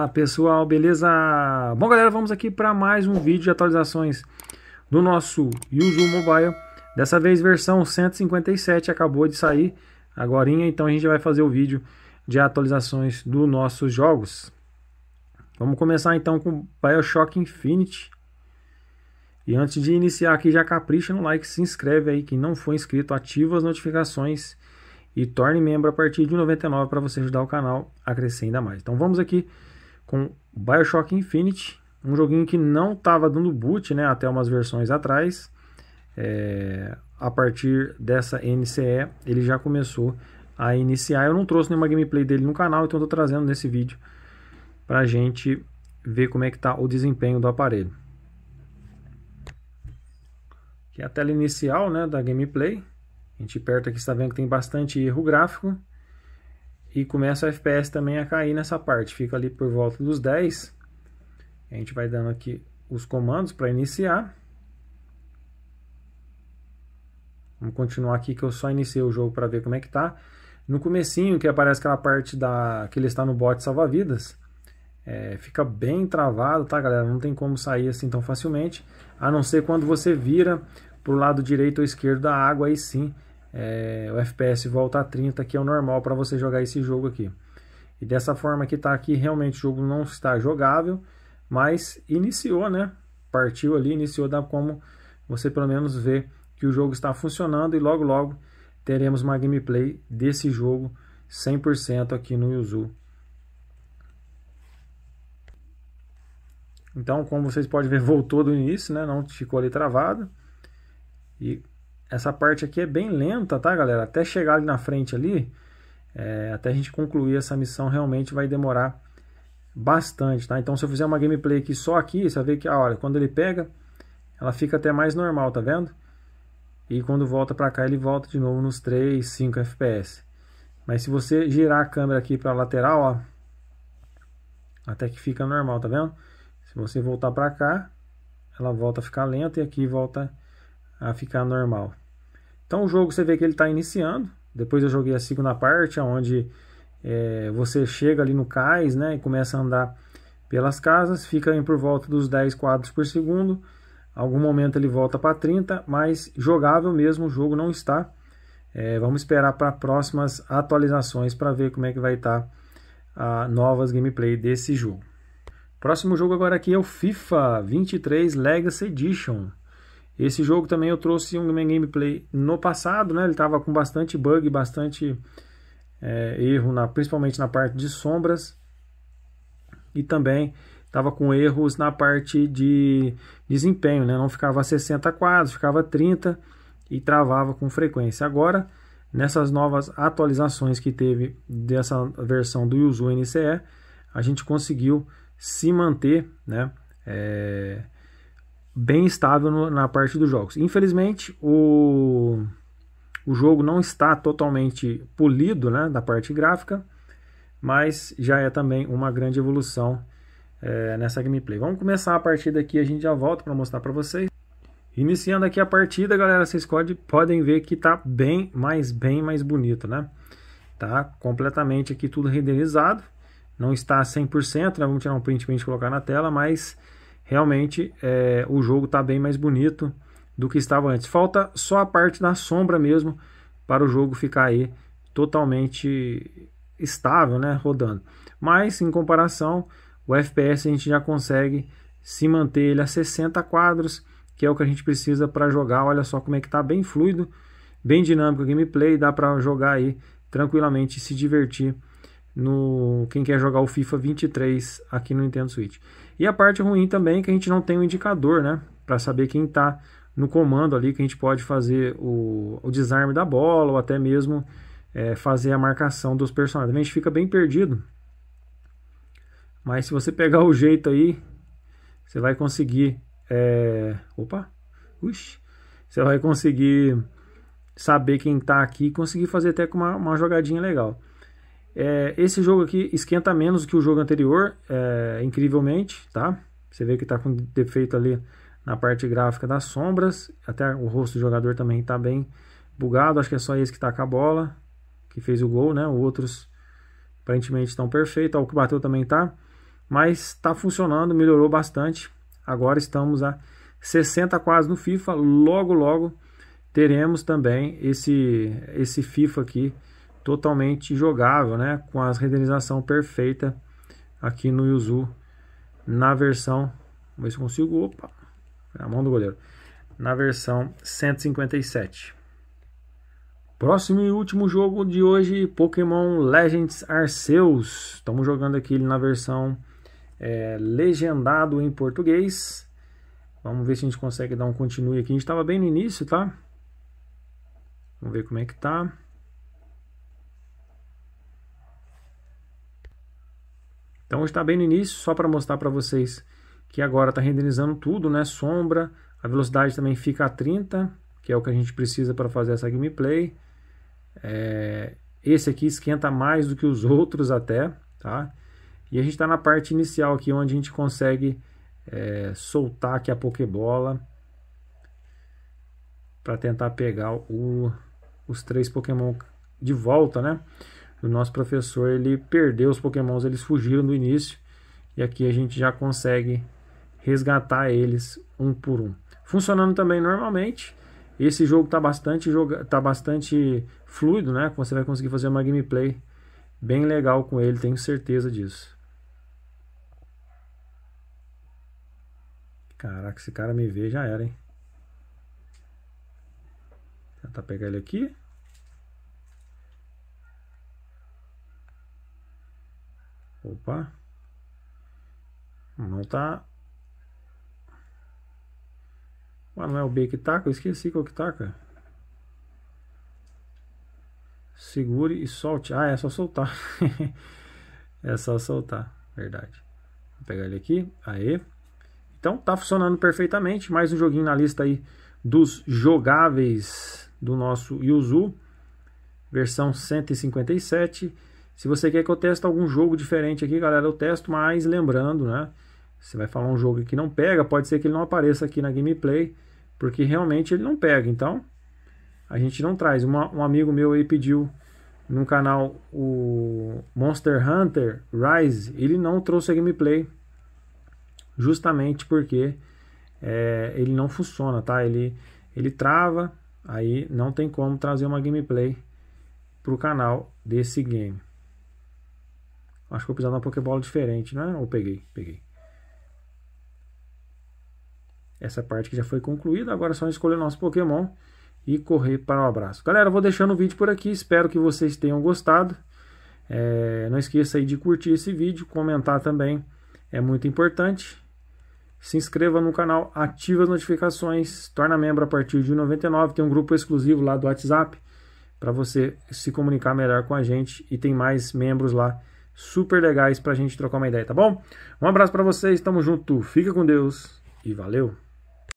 Olá pessoal, beleza? Bom galera, vamos aqui para mais um vídeo de atualizações do nosso Yuzu Mobile. Dessa vez versão 157 acabou de sair agora, então a gente vai fazer o vídeo de atualizações dos nossos jogos. Vamos começar então com BioShock Infinity. E antes de iniciar aqui, já capricha no like, se inscreve aí quem não for inscrito, ativa as notificações e torne membro a partir de 99 para você ajudar o canal a crescer ainda mais. Então vamos aqui com Bioshock Infinite, um joguinho que não estava dando boot né, até umas versões atrás. É, a partir dessa NCE, ele já começou a iniciar. Eu não trouxe nenhuma gameplay dele no canal, então estou trazendo nesse vídeo para a gente ver como é que está o desempenho do aparelho. Aqui é a tela inicial né, da gameplay. A gente perto aqui está vendo que tem bastante erro gráfico e começa o FPS também a cair nessa parte, fica ali por volta dos 10. A gente vai dando aqui os comandos para iniciar. Vamos continuar aqui que eu só iniciei o jogo para ver como é que tá. No comecinho que aparece aquela parte da que ele está no bote salva-vidas, é, fica bem travado, tá galera? Não tem como sair assim tão facilmente, a não ser quando você vira para o lado direito ou esquerdo da água, aí sim é, o FPS volta a 30, que é o normal para você jogar esse jogo aqui. E dessa forma que está aqui, realmente o jogo não está jogável, mas iniciou, né? Partiu ali, iniciou, dá como você pelo menos vê que o jogo está funcionando e logo logo teremos uma gameplay desse jogo 100% aqui no Yuzu. Então, como vocês podem ver, voltou do início, né? Não ficou ali travado. E essa parte aqui é bem lenta, tá, galera? Até chegar ali na frente ali, é, até a gente concluir essa missão, realmente vai demorar bastante, tá? Então, se eu fizer uma gameplay aqui só aqui, você vai ver que, ah, olha, quando ele pega, ela fica até mais normal, tá vendo? E quando volta para cá, ele volta de novo nos 3, 5 FPS. Mas se você girar a câmera aqui para lateral, ó, até que fica normal, tá vendo? Se você voltar para cá, ela volta a ficar lenta e aqui volta a ficar normal. Então o jogo você vê que ele está iniciando. Depois eu joguei a segunda parte, onde é, você chega ali no cais né, e começa a andar pelas casas, fica em por volta dos 10 quadros por segundo. Algum momento ele volta para 30, mas jogável mesmo o jogo não está. É, vamos esperar para próximas atualizações para ver como é que vai estar tá a novas gameplay desse jogo. Próximo jogo agora aqui é o FIFA 23 Legacy Edition. Esse jogo também eu trouxe um gameplay no passado, né? Ele estava com bastante bug, bastante é, erro, na, principalmente na parte de sombras. E também estava com erros na parte de desempenho, né? Não ficava 60 quadros, ficava 30 e travava com frequência. Agora, nessas novas atualizações que teve dessa versão do Yuzu NCE, a gente conseguiu se manter, né? É, bem estável no, na parte dos jogos. Infelizmente, o, o jogo não está totalmente polido né, da parte gráfica, mas já é também uma grande evolução é, nessa gameplay. Vamos começar a partida aqui, a gente já volta para mostrar para vocês. Iniciando aqui a partida, galera, vocês podem ver que está bem, mais bem, mais bonito, né? Tá completamente aqui tudo renderizado. Não está 100%, né? Vamos tirar um print para a gente colocar na tela, mas realmente é, o jogo está bem mais bonito do que estava antes. Falta só a parte da sombra mesmo para o jogo ficar aí totalmente estável, né, rodando. Mas em comparação, o FPS a gente já consegue se manter ele a 60 quadros, que é o que a gente precisa para jogar. Olha só como é que está bem fluido, bem dinâmico o gameplay, dá para jogar aí tranquilamente se divertir no quem quer jogar o FIFA 23 aqui no Nintendo Switch. E a parte ruim também é que a gente não tem um indicador, né, para saber quem está no comando ali, que a gente pode fazer o, o desarme da bola ou até mesmo é, fazer a marcação dos personagens. A gente fica bem perdido. Mas se você pegar o jeito aí, você vai conseguir. É... Opa! Uxi! Você vai conseguir saber quem está aqui e conseguir fazer até com uma, uma jogadinha legal. É, esse jogo aqui esquenta menos que o jogo anterior, é, incrivelmente, tá? Você vê que está com defeito ali na parte gráfica das sombras, até o rosto do jogador também está bem bugado, acho que é só esse que está com a bola, que fez o gol, né? Outros aparentemente estão perfeitos, o que bateu também tá, mas está funcionando, melhorou bastante. Agora estamos a 60 quase no FIFA, logo logo teremos também esse esse FIFA aqui totalmente jogável, né? com a renderização perfeita aqui no Yuzu, na versão, vamos ver se consigo, opa, na mão do goleiro, na versão 157. Próximo e último jogo de hoje, Pokémon Legends Arceus. Estamos jogando aqui na versão é, legendado em português. Vamos ver se a gente consegue dar um continue aqui. A gente estava bem no início, tá? Vamos ver como é que tá. Então está bem no início, só para mostrar para vocês que agora está renderizando tudo, né? Sombra, a velocidade também fica a 30, que é o que a gente precisa para fazer essa gameplay. É... Esse aqui esquenta mais do que os outros até, tá? E a gente está na parte inicial aqui, onde a gente consegue é, soltar aqui a Pokébola para tentar pegar o, os três Pokémon de volta, né? o nosso professor ele perdeu os pokémons, eles fugiram no início, e aqui a gente já consegue resgatar eles um por um. Funcionando também normalmente, esse jogo está bastante, tá bastante fluido, né? Você vai conseguir fazer uma gameplay bem legal com ele, tenho certeza disso. Caraca, esse cara me vê, já era, hein? Tentar pegar ele aqui. Opa. Não tá. Ué, não é o B que taca? Eu esqueci qual que taca. Segure e solte. Ah, é só soltar. é só soltar, verdade. Vou pegar ele aqui. Aê. Então tá funcionando perfeitamente. Mais um joguinho na lista aí dos jogáveis do nosso Yuzu. Versão 157. Se você quer que eu teste algum jogo diferente aqui, galera, eu testo, mas lembrando, né? Você vai falar um jogo que não pega, pode ser que ele não apareça aqui na gameplay, porque realmente ele não pega. Então, a gente não traz. Uma, um amigo meu aí pediu no canal o Monster Hunter Rise, ele não trouxe a gameplay justamente porque é, ele não funciona, tá? Ele, ele trava, aí não tem como trazer uma gameplay para o canal desse game. Acho que eu precisava de uma Pokébola diferente, né? Ou peguei, peguei. Essa parte que já foi concluída, agora é só escolher nosso Pokémon e correr para o abraço. Galera, eu vou deixando o vídeo por aqui, espero que vocês tenham gostado. É, não esqueça aí de curtir esse vídeo, comentar também, é muito importante. Se inscreva no canal, ative as notificações, torna membro a partir de 99, tem um grupo exclusivo lá do WhatsApp para você se comunicar melhor com a gente e tem mais membros lá super legais para a gente trocar uma ideia, tá bom? Um abraço para vocês, tamo junto, fica com Deus e valeu!